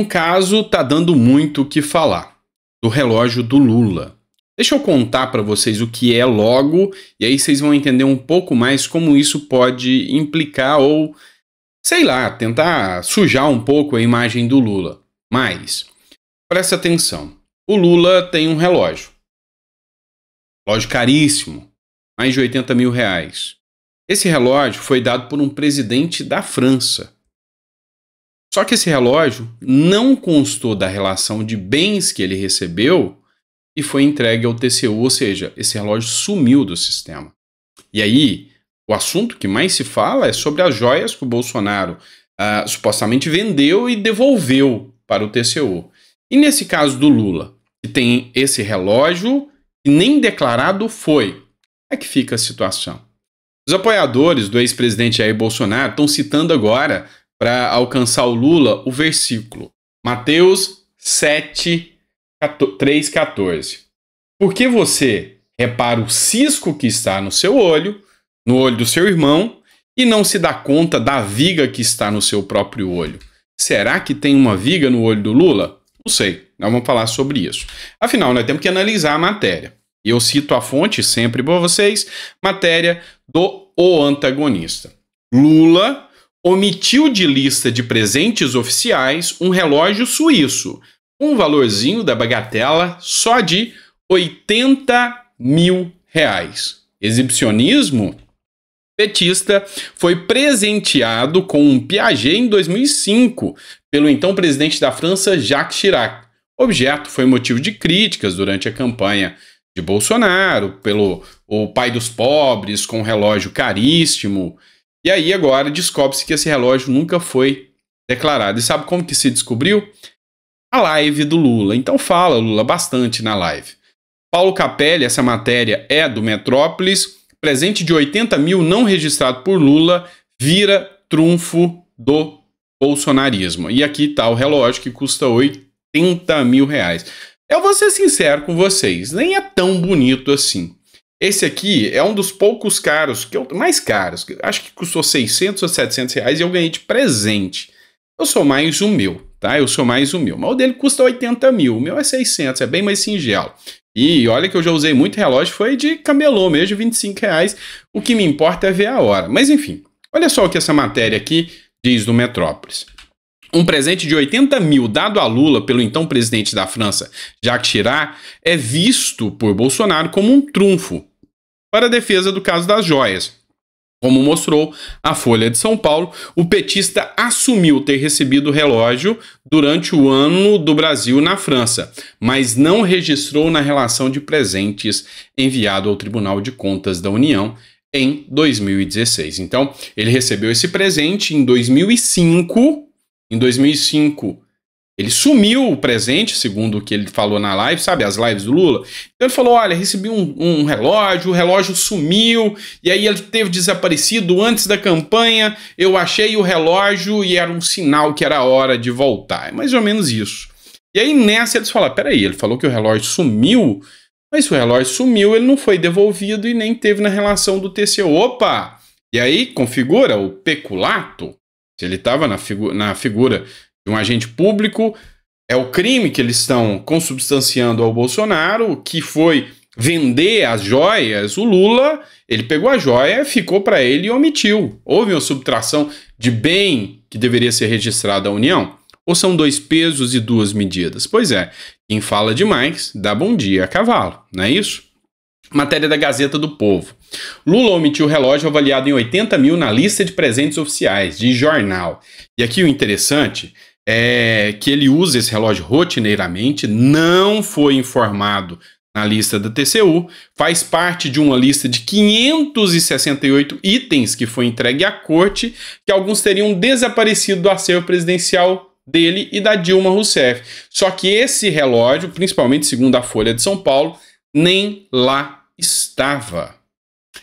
Um caso tá dando muito o que falar, do relógio do Lula. Deixa eu contar para vocês o que é logo e aí vocês vão entender um pouco mais como isso pode implicar ou sei lá, tentar sujar um pouco a imagem do Lula. Mas presta atenção. O Lula tem um relógio. Relógio caríssimo, mais de 80 mil reais. Esse relógio foi dado por um presidente da França. Só que esse relógio não constou da relação de bens que ele recebeu e foi entregue ao TCU, ou seja, esse relógio sumiu do sistema. E aí, o assunto que mais se fala é sobre as joias que o Bolsonaro ah, supostamente vendeu e devolveu para o TCU. E nesse caso do Lula, que tem esse relógio e nem declarado foi, é que fica a situação. Os apoiadores do ex-presidente Jair Bolsonaro estão citando agora para alcançar o Lula o versículo. Mateus 7, 3, 14. Porque você repara o cisco que está no seu olho, no olho do seu irmão, e não se dá conta da viga que está no seu próprio olho. Será que tem uma viga no olho do Lula? Não sei, nós vamos falar sobre isso. Afinal, nós temos que analisar a matéria. E eu cito a fonte sempre para vocês, matéria do O Antagonista. Lula omitiu de lista de presentes oficiais um relógio suíço, um valorzinho da bagatela só de 80 mil reais. Exibicionismo? Petista foi presenteado com um Piaget em 2005 pelo então presidente da França Jacques Chirac. Objeto foi motivo de críticas durante a campanha de Bolsonaro pelo o pai dos pobres com um relógio caríssimo e aí agora descobre-se que esse relógio nunca foi declarado. E sabe como que se descobriu? A live do Lula. Então fala Lula bastante na live. Paulo Capelli, essa matéria é do Metrópolis. Presente de 80 mil não registrado por Lula vira trunfo do bolsonarismo. E aqui está o relógio que custa 80 mil reais. Eu vou ser sincero com vocês, nem é tão bonito assim. Esse aqui é um dos poucos caros, que eu, mais caros, acho que custou 600 ou 700 reais e eu ganhei de presente. Eu sou mais o meu, tá? Eu sou mais o meu. Mas o dele custa 80 mil, o meu é 600, é bem mais singelo. E olha que eu já usei muito relógio, foi de camelô mesmo, de 25 reais. O que me importa é ver a hora. Mas enfim, olha só o que essa matéria aqui diz do Metrópolis. Um presente de 80 mil dado a Lula pelo então presidente da França, Jacques Chirac, é visto por Bolsonaro como um trunfo para a defesa do caso das joias. Como mostrou a Folha de São Paulo, o petista assumiu ter recebido o relógio durante o ano do Brasil na França, mas não registrou na relação de presentes enviado ao Tribunal de Contas da União em 2016. Então, ele recebeu esse presente em 2005. Em 2005, ele sumiu o presente, segundo o que ele falou na live, sabe? As lives do Lula. Então ele falou: olha, recebi um, um, relógio, o relógio sumiu, e aí ele teve desaparecido antes da campanha. Eu achei o relógio e era um sinal que era hora de voltar. É mais ou menos isso. E aí nessa eles falaram: peraí, ele falou que o relógio sumiu, mas o relógio sumiu, ele não foi devolvido e nem teve na relação do TCU. Opa! E aí configura o peculato. Se ele estava na, figu na figura de um agente público. É o crime que eles estão consubstanciando ao Bolsonaro, que foi vender as joias. O Lula, ele pegou a joia, ficou para ele e omitiu. Houve uma subtração de bem que deveria ser registrada à União. Ou são dois pesos e duas medidas? Pois é, quem fala demais dá bom dia a cavalo, não é isso? Matéria da Gazeta do Povo. Lula omitiu relógio avaliado em 80 mil na lista de presentes oficiais de jornal. E aqui o interessante é, que ele usa esse relógio rotineiramente, não foi informado na lista da TCU, faz parte de uma lista de 568 itens que foi entregue à corte, que alguns teriam desaparecido do acervo presidencial dele e da Dilma Rousseff. Só que esse relógio, principalmente segundo a Folha de São Paulo, nem lá estava.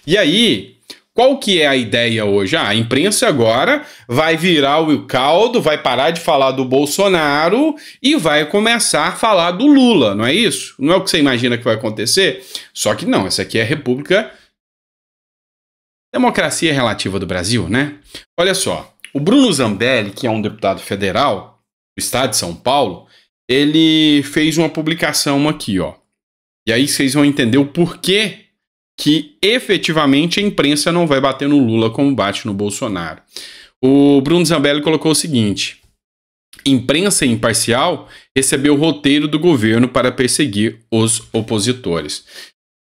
E aí, qual que é a ideia hoje? Ah, a imprensa agora vai virar o caldo, vai parar de falar do Bolsonaro e vai começar a falar do Lula, não é isso? Não é o que você imagina que vai acontecer? Só que não, essa aqui é a República Democracia Relativa do Brasil, né? Olha só, o Bruno Zambelli, que é um deputado federal do estado de São Paulo, ele fez uma publicação aqui, ó. E aí vocês vão entender o porquê que efetivamente a imprensa não vai bater no Lula como bate no Bolsonaro. O Bruno Zambelli colocou o seguinte: imprensa imparcial recebeu o roteiro do governo para perseguir os opositores.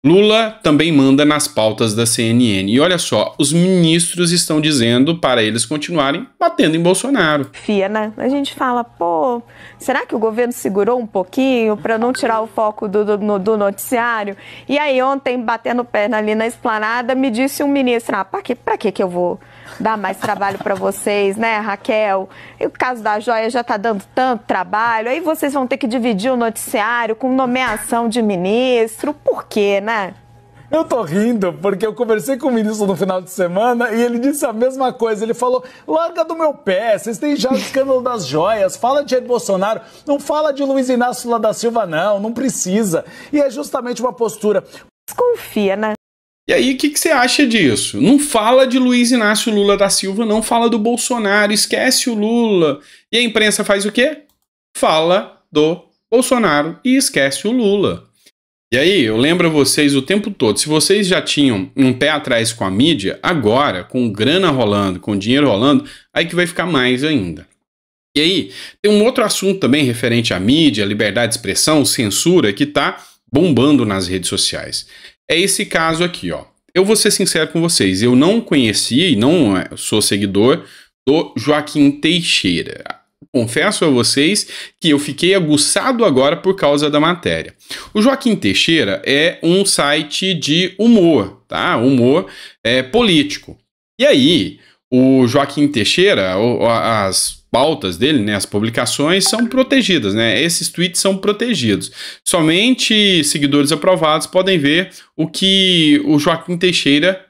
Lula também manda nas pautas da CNN. E olha só, os ministros estão dizendo para eles continuarem batendo em Bolsonaro. Fia, né? A gente fala, pô, será que o governo segurou um pouquinho para não tirar o foco do, do, do, noticiário? E aí, ontem, batendo perna ali na esplanada, me disse um ministro: ah, para que, pra que, que eu vou dar mais trabalho para vocês, né, Raquel? E o caso da joia já tá dando tanto trabalho, aí vocês vão ter que dividir o noticiário com nomeação de ministro. Por quê, né? Eu tô rindo porque eu conversei com o ministro no final de semana e ele disse a mesma coisa. Ele falou: larga do meu pé, vocês têm já o escândalo das joias, fala de Jair Bolsonaro, não fala de Luiz Inácio Lula da Silva, não, não precisa. E é justamente uma postura. Desconfia, né? E aí, o que, que, você acha disso? Não fala de Luiz Inácio Lula da Silva, não fala do Bolsonaro, esquece o Lula. E a imprensa faz o quê? Fala do Bolsonaro e esquece o Lula. E aí, eu lembro a vocês o tempo todo, se vocês já tinham um pé atrás com a mídia, agora, com grana rolando, com dinheiro rolando, aí que vai ficar mais ainda. E aí, tem um outro assunto também referente à mídia, liberdade de expressão, censura, que tá bombando nas redes sociais. É esse caso aqui, ó. Eu vou ser sincero com vocês, eu não conheci, não é, sou seguidor do Joaquim Teixeira. Confesso a vocês que eu fiquei aguçado agora por causa da matéria. O Joaquim Teixeira é um site de humor, tá? Humor é, político. E aí, o Joaquim Teixeira, as pautas dele, né, as publicações são protegidas, né? Esses tweets são protegidos. Somente seguidores aprovados podem ver o que o Joaquim Teixeira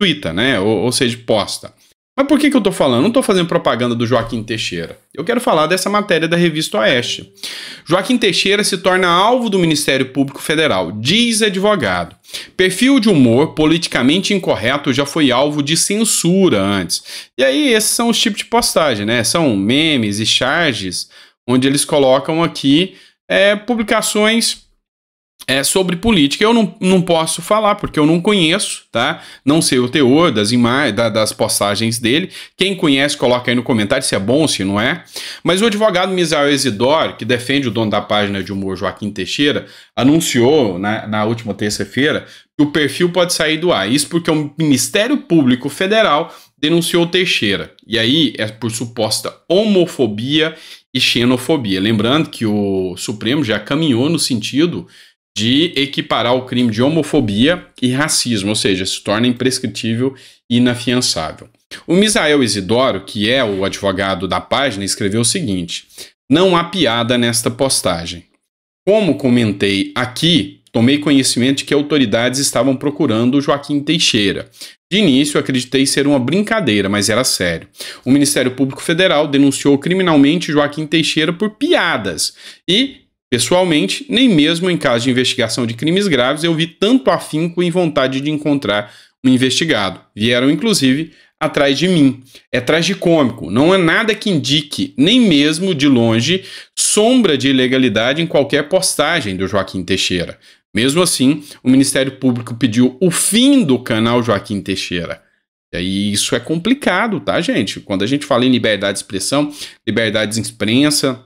twita, né? Ou, ou seja, posta. Mas por que, que eu estou falando? Não estou fazendo propaganda do Joaquim Teixeira. Eu quero falar dessa matéria da revista Oeste. Joaquim Teixeira se torna alvo do Ministério Público Federal, diz advogado. Perfil de humor politicamente incorreto já foi alvo de censura antes. E aí, esses são os tipos de postagem, né? São memes e charges, onde eles colocam aqui é, publicações é, sobre política eu não, não posso falar, porque eu não conheço, tá? Não sei o teor das imagens, da, das postagens dele. Quem conhece, coloca aí no comentário se é bom, se não é. Mas o advogado Misael Isidoro, que defende o dono da página de humor Joaquim Teixeira, anunciou na, né, na última terça-feira que o perfil pode sair do ar. Isso porque o Ministério Público Federal denunciou Teixeira. E aí é por suposta homofobia e xenofobia. Lembrando que o Supremo já caminhou no sentido de equiparar o crime de homofobia e racismo, ou seja, se torna imprescritível e inafiançável. O Misael Isidoro, que é o advogado da página, escreveu o seguinte: Não há piada nesta postagem. Como comentei aqui, tomei conhecimento de que autoridades estavam procurando Joaquim Teixeira. De início, acreditei ser uma brincadeira, mas era sério. O Ministério Público Federal denunciou criminalmente Joaquim Teixeira por piadas e Pessoalmente, nem mesmo em caso de investigação de crimes graves eu vi tanto afinco e vontade de encontrar um investigado. Vieram, inclusive, atrás de mim. É tragicômico, não é nada que indique, nem mesmo de longe, sombra de ilegalidade em qualquer postagem do Joaquim Teixeira. Mesmo assim, o Ministério Público pediu o fim do canal Joaquim Teixeira. E aí isso é complicado, tá, gente? Quando a gente fala em liberdade de expressão, liberdade de imprensa,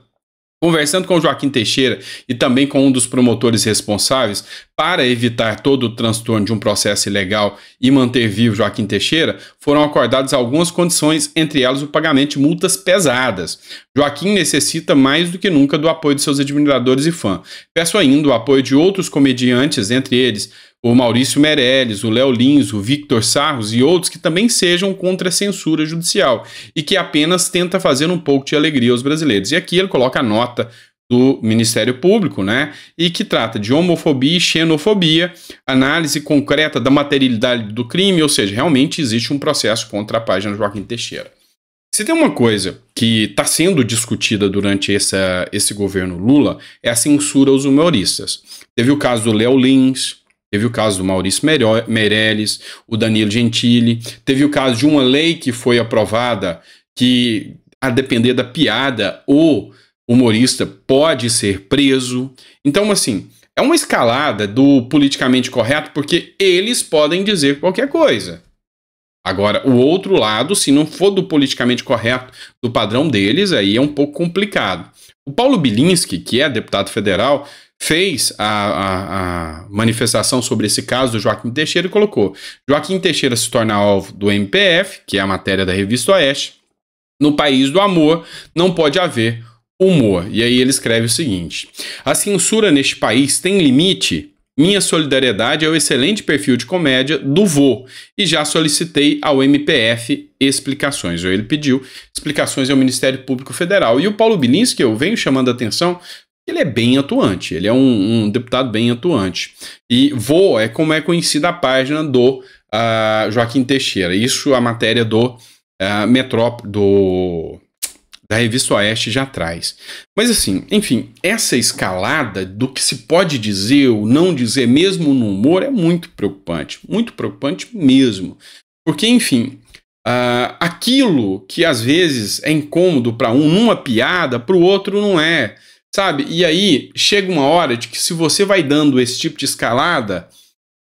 Conversando com Joaquim Teixeira e também com um dos promotores responsáveis, para evitar todo o transtorno de um processo ilegal e manter vivo Joaquim Teixeira, foram acordadas algumas condições, entre elas o pagamento de multas pesadas. Joaquim necessita mais do que nunca do apoio de seus admiradores e fãs. Peço ainda o apoio de outros comediantes, entre eles o Maurício Meirelles, o Léo Lins, o Victor Sarros e outros que também sejam contra a censura judicial e que apenas tenta fazer um pouco de alegria aos brasileiros. E aqui ele coloca a nota do Ministério Público, né? E que trata de homofobia e xenofobia, análise concreta da materialidade do crime, ou seja, realmente existe um processo contra a página Joaquim Teixeira. Se tem uma coisa que está sendo discutida durante essa, esse governo Lula, é a censura aos humoristas. Teve o caso do Léo Lins, Teve o caso do Maurício Meirelles, o Danilo Gentili, teve o caso de uma lei que foi aprovada que, a depender da piada, o humorista pode ser preso. Então, assim, é uma escalada do politicamente correto porque eles podem dizer qualquer coisa. Agora, o outro lado, se não for do politicamente correto, do padrão deles, aí é um pouco complicado. O Paulo Bilinski, que é deputado federal, fez a, a, a, manifestação sobre esse caso do Joaquim Teixeira e colocou: Joaquim Teixeira se torna alvo do MPF, que é a matéria da revista Oeste. No país do amor não pode haver humor. E aí ele escreve o seguinte: A censura neste país tem limite? Minha solidariedade ao é excelente perfil de comédia do Vô e já solicitei ao MPF explicações. Ou ele pediu explicações ao Ministério Público Federal. E o Paulo Bilinski, eu venho chamando a atenção ele é bem atuante, ele é um, um, deputado bem atuante. E Voa é como é conhecida a página do uh, Joaquim Teixeira. Isso a matéria do uh, do da revista Oeste já traz. Mas assim, enfim, essa escalada do que se pode dizer ou não dizer, mesmo no humor, é muito preocupante, muito preocupante mesmo, porque enfim, Uh, aquilo que às vezes é incômodo para um numa piada, para o outro não é. Sabe? E aí chega uma hora de que se você vai dando esse tipo de escalada,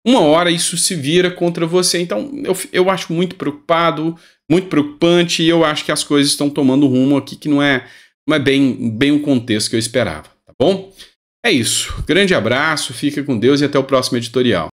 uma hora isso se vira contra você. Então eu, eu acho muito preocupado, muito preocupante, e eu acho que as coisas estão tomando rumo aqui que não é, não é bem, bem o contexto que eu esperava, tá bom? É isso. Grande abraço, fica com Deus e até o próximo editorial.